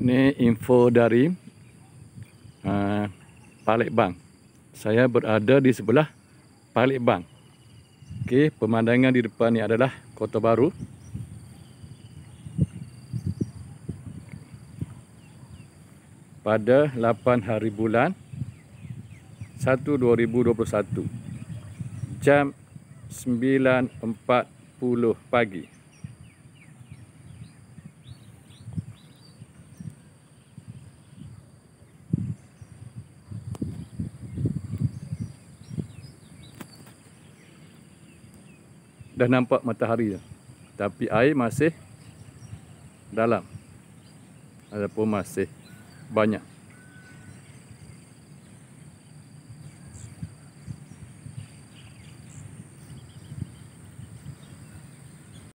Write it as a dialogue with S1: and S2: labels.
S1: Ini info dari uh, eh, Palembang. Saya berada di sebelah Palembang. Okay, pemandangan di depan ni adalah Kota Baru. Pada 8 hari bulan 1 2021 jam 9.40 pagi. dah nampak matahari tapi air masih dalam Ada pun masih banyak